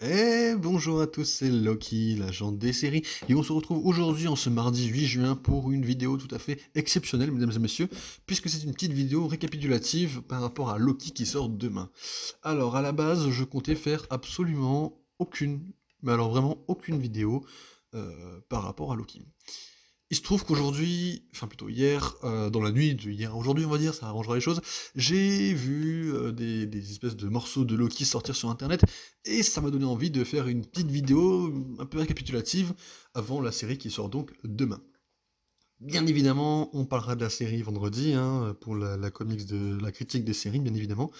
Et eh, bonjour à tous, c'est Loki, l'agent des séries, et on se retrouve aujourd'hui en ce mardi 8 juin pour une vidéo tout à fait exceptionnelle, mesdames et messieurs, puisque c'est une petite vidéo récapitulative par rapport à Loki qui sort demain. Alors à la base, je comptais faire absolument aucune, mais alors vraiment aucune vidéo euh, par rapport à Loki il se trouve qu'aujourd'hui, enfin plutôt hier, euh, dans la nuit de hier aujourd'hui, on va dire, ça arrangera les choses, j'ai vu euh, des, espèces de morceaux de Loki sortir sur internet, et ça m'a donné envie de faire une petite vidéo un peu récapitulative avant la série qui sort donc demain. Bien évidemment, on parlera de la série vendredi, hein, pour la, comics de la critique des séries, bien évidemment.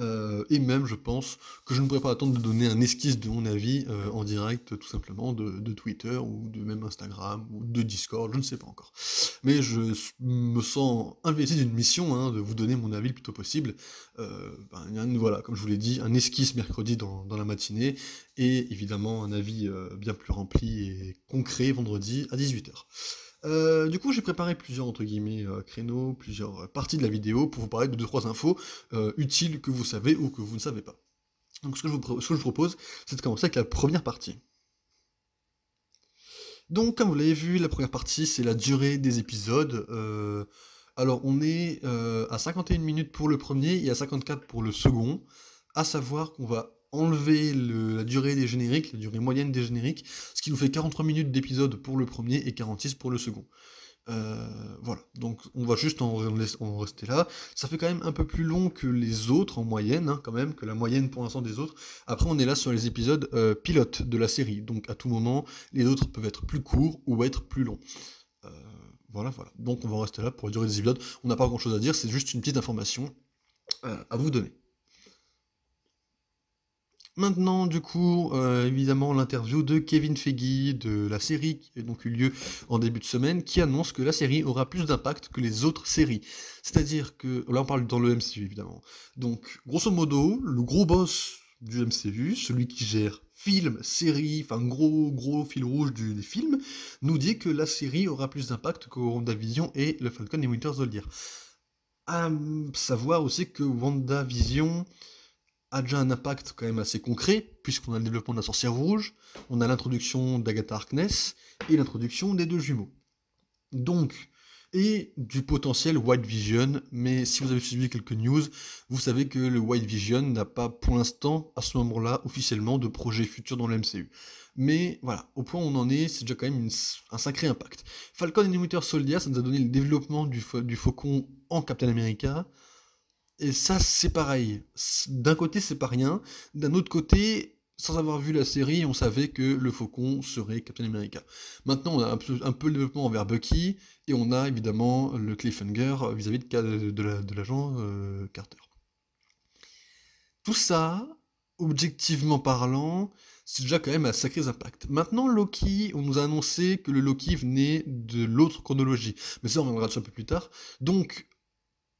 Euh, et même, je pense que je ne pourrais pas attendre de donner un esquisse de mon avis euh, en direct, tout simplement, de, Twitter ou de même Instagram ou de Discord, je ne sais pas encore. Mais je me sens investi d'une mission hein, de vous donner mon avis le plus tôt possible. Euh, ben, voilà, comme je vous l'ai dit, un esquisse mercredi dans, dans, la matinée et évidemment un avis bien plus rempli et concret vendredi à 18h. Euh, du coup, j'ai préparé plusieurs entre guillemets euh, créneaux, plusieurs euh, parties de la vidéo pour vous parler de deux trois infos utiles que vous savez ou que vous ne savez pas. Donc, ce que je vous, ce que je vous propose, c'est de commencer avec la première partie. Donc, comme vous l'avez vu, la première partie, c'est la durée des épisodes. alors, on est à 51 minutes pour le premier et à 54 pour le second. À savoir qu'on va enlever la durée des génériques, la durée moyenne des génériques, ce qui nous fait 43 minutes d'épisode pour le premier et 46 pour le second. Euh, voilà, donc on va juste en, rester là. Ça fait quand même un peu plus long que les autres en moyenne, hein, quand même, que la moyenne pour l'instant des autres. Après, on est là sur les épisodes euh, pilotes de la série, donc à tout moment, les autres peuvent être plus courts ou être plus longs. Euh, voilà, voilà. Donc on va rester là pour la durée des épisodes. On n'a pas grand chose à dire, c'est juste une petite information à vous donner. Maintenant, du coup, euh, évidemment, l'interview de Kevin Feige de la série qui a donc eu lieu en début de semaine, qui annonce que la série aura plus d'impact que les autres séries. C'est-à-dire que, là on parle dans le MCU évidemment, donc grosso modo, le gros boss du MCU, celui qui gère film, série, enfin gros gros fil rouge des films, nous dit que la série aura plus d'impact que WandaVision et le Falcon et Winter Soldier. À savoir aussi que WandaVision a déjà un impact quand même assez concret, puisqu'on a le développement de la sorcière rouge, on a l'introduction d'Agatha Harkness et l'introduction des deux jumeaux. Donc, et du potentiel White Vision, mais si vous avez suivi quelques news, vous savez que le White Vision n'a pas pour l'instant, à ce moment-là, officiellement de projet futur dans le MCU. Mais voilà, au point où on en est, c'est déjà quand même un sacré impact. Falcon et Soldier, ça nous a donné le développement du, du Faucon en Captain America, et ça, c'est pareil. D'un côté, c'est pas rien. D'un autre côté, sans avoir vu la série, on savait que le faucon serait Captain America. Maintenant, on a un peu, le développement envers Bucky, et on a évidemment le cliffhanger vis-à-vis de, l'agent euh, Carter. Tout ça, objectivement parlant, c'est déjà quand même un sacré impact. Maintenant, Loki, on nous a annoncé que le Loki venait de l'autre chronologie, mais ça, on reviendra dessus un peu plus tard. Donc,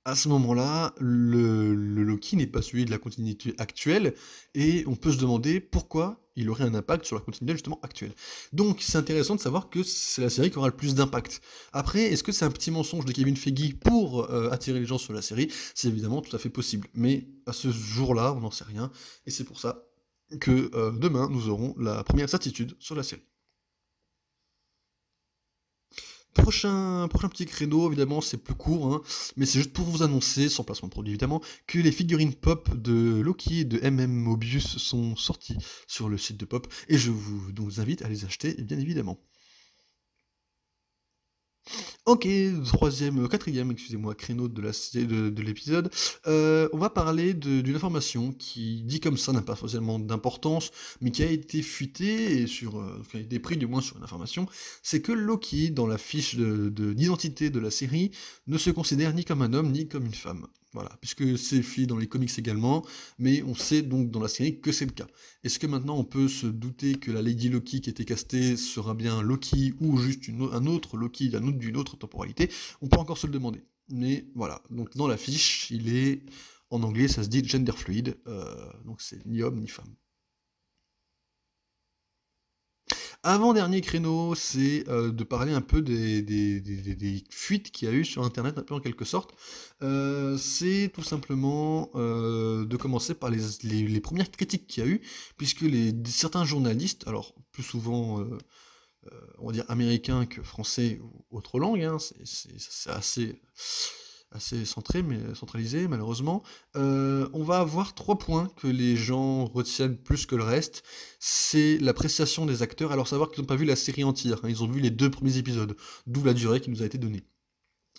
à ce moment-là, le, Loki n'est pas celui de la continuité actuelle, et on peut se demander pourquoi il aurait un impact sur la continuité justement actuelle. Donc c'est intéressant de savoir que c'est la série qui aura le plus d'impact. Après, est-ce que c'est un petit mensonge de Kevin Feige pour euh, attirer les gens sur la série C'est évidemment tout à fait possible, mais à ce jour-là, on n'en sait rien, et c'est pour ça que euh, demain, nous aurons la première certitude sur la série. Prochain, prochain petit créneau, évidemment, c'est plus court, hein, mais c'est juste pour vous annoncer, sans placement de produit évidemment, que les figurines pop de Loki et de MM Mobius sont sorties sur le site de Pop, et je vous invite à les acheter, bien évidemment. Ok, troisième, euh, quatrième, excusez-moi, créneau de, la, de l'épisode. Euh, on va parler d'une information qui, dit comme ça, n'a pas forcément d'importance, mais qui a été fuitée, et sur, euh, qui a été pris du moins sur une information, c'est que Loki, dans la fiche de, d'identité de la série, ne se considère ni comme un homme ni comme une femme. Voilà, puisque c'est fait dans les comics également, mais on sait donc dans la série que c'est le cas. Est-ce que maintenant on peut se douter que la Lady Loki qui était castée sera bien Loki ou juste un autre Loki d'une autre, temporalité On peut encore se le demander. Mais voilà, donc dans l'affiche, il est en anglais, ça se dit gender fluid, euh, donc c'est ni homme ni femme. Avant-dernier créneau, c'est euh, de parler un peu des, fuites qu'il y a eu sur Internet, un peu en quelque sorte. Euh, c'est tout simplement euh, de commencer par les, premières critiques qu'il y a eu, puisque les, certains journalistes, alors plus souvent on va dire américains que français ou autre langue, hein, c'est assez assez centré, mais centralisé malheureusement, euh, on va avoir trois points que les gens retiennent plus que le reste. C'est l'appréciation des acteurs, alors savoir qu'ils n'ont pas vu la série entière, hein. ils ont vu les deux premiers épisodes, d'où la durée qui nous a été donnée.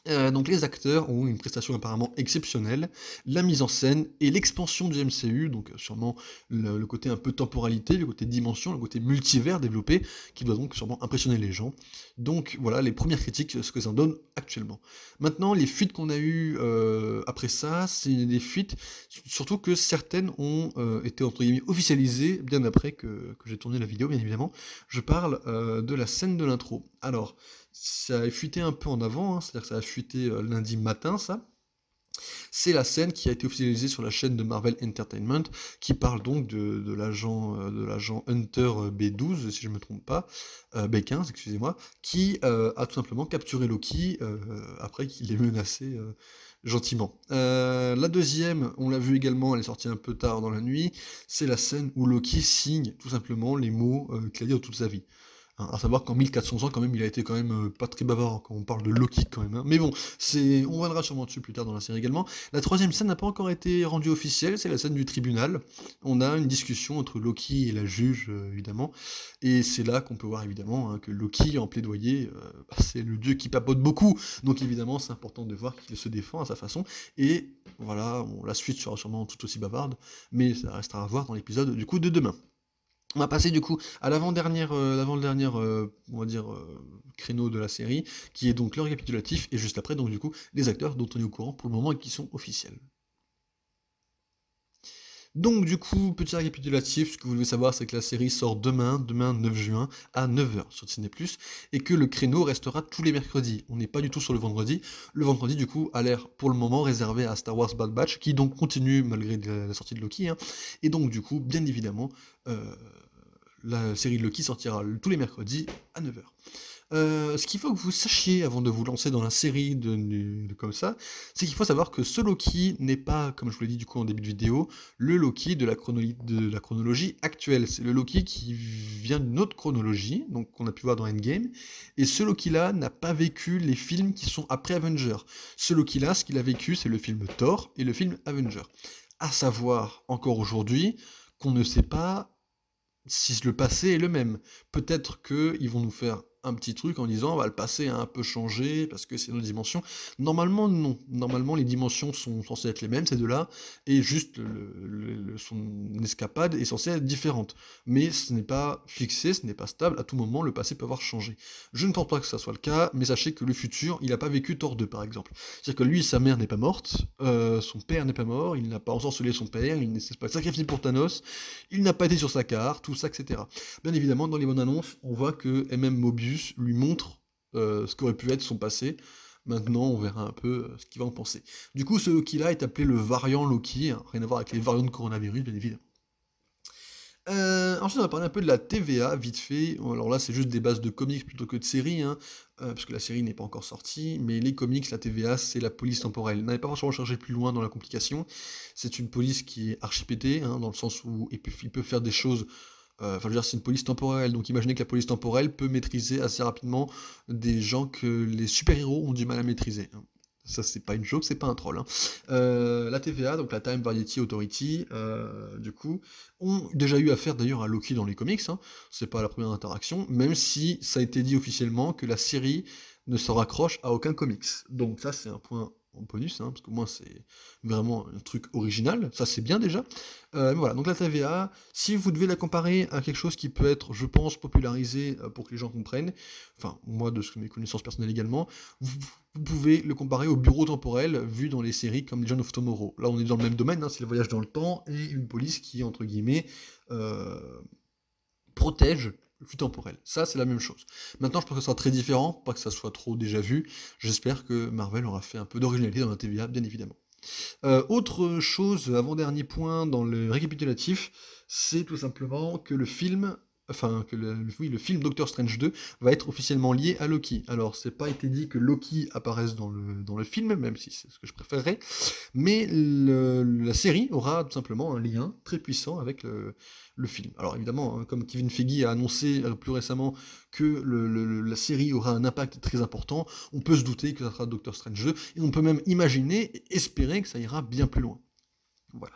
Euh, donc les acteurs ont une prestation apparemment exceptionnelle, la mise en scène et l'expansion du MCU, donc euh, sûrement le, côté un peu temporalité, le côté dimension, le côté multivers développé, qui doit donc sûrement impressionner les gens. Donc voilà les premières critiques, euh, ce que ça donne actuellement. Maintenant, les fuites qu'on a eues après ça, c'est des fuites, surtout que certaines ont été entre guillemets officialisées bien après que, que j'ai tourné la vidéo, bien évidemment. Je parle de la scène de l'intro. Alors, ça a fuité un peu en avant, hein, c'est-à-dire que ça a fuité euh, lundi matin, ça. C'est la scène qui a été officialisée sur la chaîne de Marvel Entertainment, qui parle donc de, de l'agent euh, Hunter euh, B12, si je ne me trompe pas, B15, excusez-moi, qui a tout simplement capturé Loki après qu'il l'ait menacé gentiment. la deuxième, on l'a vu également, elle est sortie un peu tard dans la nuit, c'est la scène où Loki signe tout simplement les mots qu'il a dit toute sa vie. A hein, savoir qu'en 1400 ans, quand même, il a été quand même euh, pas très bavard hein, quand on parle de Loki, quand même. Hein. Mais bon, c'est, on reviendra sûrement dessus plus tard dans la série également. La troisième scène n'a pas encore été rendue officielle, c'est la scène du tribunal. On a une discussion entre Loki et la juge, euh, évidemment. Et c'est là qu'on peut voir, évidemment, que Loki, en plaidoyer, euh, bah, c'est le dieu qui papote beaucoup. Donc, évidemment, c'est important de voir qu'il se défend à sa façon. Et voilà, la suite sera sûrement tout aussi bavarde, mais ça restera à voir dans l'épisode du coup de demain. On va passer du coup à l'avant-dernière, euh, euh, on va dire, euh, créneau de la série, qui est donc le récapitulatif, et juste après, donc du coup, les acteurs dont on est au courant pour le moment et qui sont officiels. Donc du coup, petit récapitulatif, ce que vous devez savoir, c'est que la série sort demain, demain 9 juin, à 9h sur Disney+, et que le créneau restera tous les mercredis. On n'est pas du tout sur le vendredi. Le vendredi, du coup, a l'air pour le moment réservé à Star Wars Bad Batch, qui donc continue malgré la sortie de Loki. Hein. Et donc du coup, bien évidemment, euh, la série de Loki sortira tous les mercredis à 9h. Euh, ce qu'il faut que vous sachiez avant de vous lancer dans la série de, comme ça, c'est qu'il faut savoir que ce Loki n'est pas, comme je vous l'ai dit du coup en début de vidéo, le Loki de la, chronologie actuelle. C'est le Loki qui vient d'une autre chronologie, donc qu'on a pu voir dans Endgame, et ce Loki-là n'a pas vécu les films qui sont après Avenger. Ce Loki-là, ce qu'il a vécu, c'est le film Thor et le film Avenger. À savoir, encore aujourd'hui, qu'on ne sait pas si le passé est le même. Peut-être qu'ils vont nous faire un petit truc en disant va ah bah, le passer a un peu changé parce que c'est nos dimensions. Normalement, non. Normalement, les dimensions sont censées être les mêmes, ces deux-là, et juste le, son escapade est censée être différente. Mais ce n'est pas fixé, ce n'est pas stable. À tout moment, le passé peut avoir changé. Je ne pense pas que ça soit le cas, mais sachez que le futur, il n'a pas vécu tort d'eux, par exemple. C'est-à-dire que lui, sa mère n'est pas morte, euh, son père n'est pas mort, il n'a pas ensorcelé son père, il n'est pas sacrifié pour Thanos, il n'a pas été sur sa carte, tout ça, etc. Bien évidemment, dans les bonnes annonces, on voit que MM Mobius lui montre euh, ce qu'aurait pu être son passé. Maintenant, on verra un peu euh, ce qu'il va en penser. Du coup, ce Loki-là est appelé le variant Loki, hein. rien à voir avec les variants de coronavirus, bien évidemment. Euh, ensuite, on va parler un peu de la TVA, vite fait. Alors là, c'est juste des bases de comics plutôt que de séries, hein, parce que la série n'est pas encore sortie. Mais les comics, la TVA, c'est la police temporelle. n'allez pas forcément chercher plus loin dans la complication. C'est une police qui est archipétée, hein, dans le sens où il peut faire des choses euh, enfin, c'est une police temporelle, donc imaginez que la police temporelle peut maîtriser assez rapidement des gens que les super-héros ont du mal à maîtriser. Hein. Ça, c'est pas une joke, c'est pas un troll. Hein. Euh, la TVA, donc la Time Variety Authority, euh, du coup, ont déjà eu affaire d'ailleurs à Loki dans les comics. Hein. C'est pas la première interaction, même si ça a été dit officiellement que la série ne se raccroche à aucun comics. Donc ça, c'est un point bonus, hein, parce que moins c'est vraiment un truc original, ça c'est bien déjà. Euh, voilà, donc la TVA, si vous devez la comparer à quelque chose qui peut être, je pense, popularisé euh, pour que les gens comprennent, enfin moi de ce que mes connaissances personnelles également, vous, pouvez le comparer au bureau temporel vu dans les séries comme John of Tomorrow. Là on est dans le même domaine, hein, c'est le voyage dans le temps et une police qui, entre guillemets, euh, protège vue temporel, Ça, c'est la même chose. Maintenant, je pense que ça sera très différent, pas que ça soit trop déjà vu. J'espère que Marvel aura fait un peu d'originalité dans la TVA, bien évidemment. Euh, autre chose, avant-dernier point dans le récapitulatif, c'est tout simplement que le film enfin que le, oui, le film Doctor Strange 2 va être officiellement lié à Loki. Alors c'est pas été dit que Loki apparaisse dans le, dans le film, même si c'est ce que je préférerais, mais la série aura tout simplement un lien très puissant avec le, le film. Alors évidemment, hein, comme Kevin Feige a annoncé plus récemment que la série aura un impact très important, on peut se douter que ça sera Doctor Strange 2, et on peut même imaginer et espérer que ça ira bien plus loin. Voilà.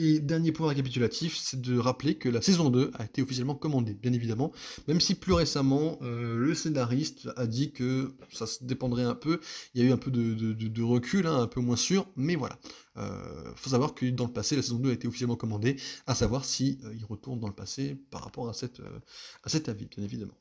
Et dernier point récapitulatif, c'est de rappeler que la saison 2 a été officiellement commandée, bien évidemment, même si plus récemment, euh, le scénariste a dit que ça se dépendrait un peu, il y a eu un peu de, recul, hein, un peu moins sûr, mais voilà. Il euh, faut savoir que dans le passé, la saison 2 a été officiellement commandée, à savoir si euh, retourne dans le passé par rapport à, cette, à cet avis, bien évidemment.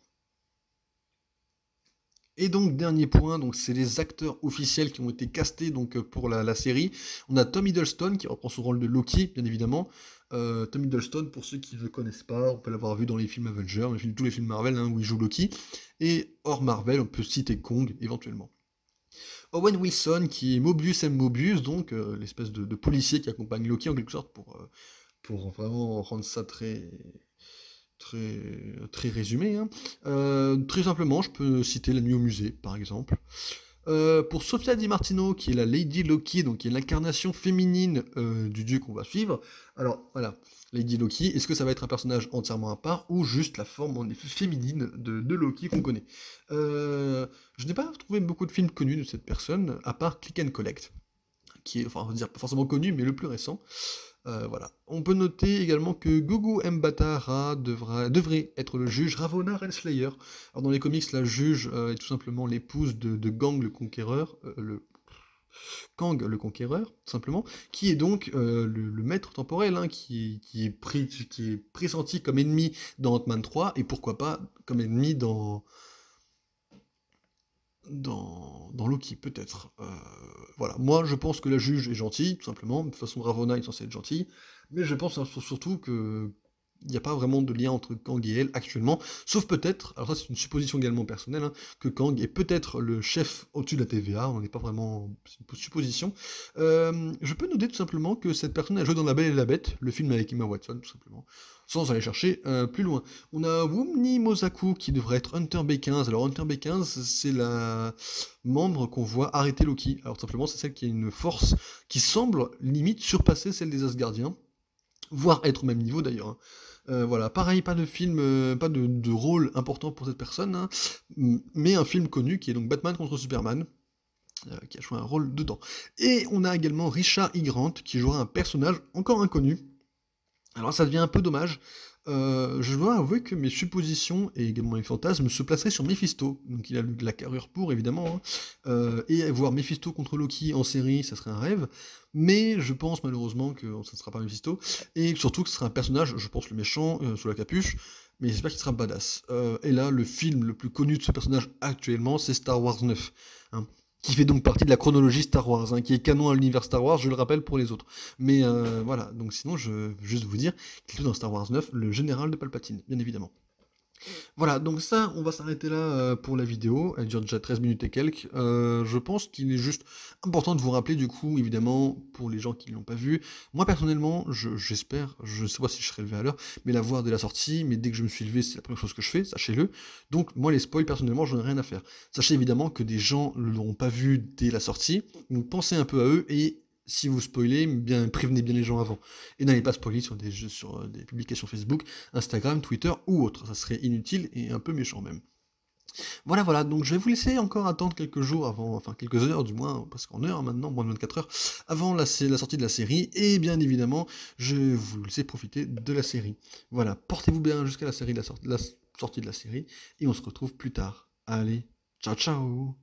Et donc dernier point, donc c'est les acteurs officiels qui ont été castés donc euh, pour la, série. On a Tom Hiddleston qui reprend son rôle de Loki, bien évidemment. Euh, Tom Hiddleston, pour ceux qui ne le connaissent pas, on peut l'avoir vu dans les films Avengers, les tous les films Marvel hein, où il joue Loki. Et hors Marvel, on peut citer Kong éventuellement. Owen Wilson qui est Mobius M. Mobius, donc euh, l'espèce de, policier qui accompagne Loki en quelque sorte pour, pour vraiment rendre ça très très, très résumé. Hein. Euh, très simplement, je peux citer La Nuit au musée, par exemple. Euh, pour Sofia Di Martino, qui est la Lady Loki, donc qui est l'incarnation féminine euh, du dieu qu'on va suivre. Alors voilà, Lady Loki, est-ce que ça va être un personnage entièrement à part ou juste la forme féminine de, Loki qu'on connaît Je n'ai pas trouvé beaucoup de films connus de cette personne, à part Click and Collect, qui est, enfin, on va dire pas forcément connu, mais le plus récent. Euh, On peut noter également que Gugu Mbatara devra, devrait être le juge Ravonna Renslayer. Alors dans les comics, la juge euh, est tout simplement l'épouse de, Gang le Conquéreur, euh, le Kang le Conquéreur, simplement, qui est donc le, maître temporel, hein, qui, est pris, qui est pressenti comme ennemi dans Ant-Man 3, et pourquoi pas comme ennemi dans, dans, dans Loki, peut-être. Euh, voilà, moi je pense que la juge est gentille, tout simplement, de toute façon Ravona est censée être gentille, mais je pense surtout que il n'y a pas vraiment de lien entre Kang et elle actuellement, sauf peut-être, alors ça c'est une supposition également personnelle, hein, que Kang est peut-être le chef au-dessus de la TVA, on n'est pas vraiment, c'est une supposition. Euh, je peux noter tout simplement que cette personne a joué dans La Belle et la Bête, le film avec Emma Watson tout simplement, sans aller chercher euh, plus loin. On a Wumni Mosaku qui devrait être Hunter B15, alors Hunter B15 c'est la membre qu'on voit arrêter Loki, alors tout simplement c'est celle qui a une force qui semble limite surpasser celle des Asgardiens, voire être au même niveau d'ailleurs. Hein. Euh, voilà, pareil, pas de film, euh, pas de, rôle important pour cette personne, hein, mais un film connu qui est donc Batman contre Superman, euh, qui a joué un rôle dedans. Et on a également Richard E. Grant qui jouera un personnage encore inconnu. Alors ça devient un peu dommage, euh, je dois avouer que mes suppositions et également mes fantasmes se placeraient sur Mephisto. Donc il a de la carrure pour, évidemment. Hein. Euh, et voir Mephisto contre Loki en série, ça serait un rêve. Mais je pense malheureusement que ce ne sera pas Mephisto. Et surtout que ce sera un personnage, je pense le méchant, euh, sous la capuche. Mais j'espère qu'il sera badass. et là, le film le plus connu de ce personnage actuellement, c'est Star Wars 9 qui fait donc partie de la chronologie Star Wars, hein, qui est canon à l'univers Star Wars, je le rappelle pour les autres. Mais euh, voilà, donc sinon, je veux juste vous dire qu'il est dans Star Wars 9 le général de Palpatine, bien évidemment. Mm. Voilà, donc ça, on va s'arrêter là euh, pour la vidéo. Elle dure déjà 13 minutes et quelques. Euh, je pense qu'il est juste important de vous rappeler, du coup, évidemment, pour les gens qui ne l'ont pas vu. Moi, personnellement, j'espère, je ne sais pas si je serai levé à l'heure, mais la voir dès la sortie, mais dès que je me suis levé, c'est la première chose que je fais, sachez-le. Donc, moi, les spoils, personnellement, je n'ai rien à faire. Sachez évidemment que des gens ne l'ont pas vu dès la sortie, donc pensez un peu à eux et si vous spoilez, bien, prévenez bien les gens avant. Et n'allez pas spoiler sur des, jeux, sur euh, des publications Facebook, Instagram, Twitter ou autre. Ça serait inutile et un peu méchant même. Voilà, voilà, donc je vais vous laisser encore attendre quelques jours avant, enfin quelques heures du moins, parce qu'en heure maintenant, moins de 24 heures, avant la, sortie de la série, et bien évidemment, je vais vous laisser profiter de la série. Voilà, portez-vous bien jusqu'à la, série, la, la sortie de la série, et on se retrouve plus tard. Allez, ciao ciao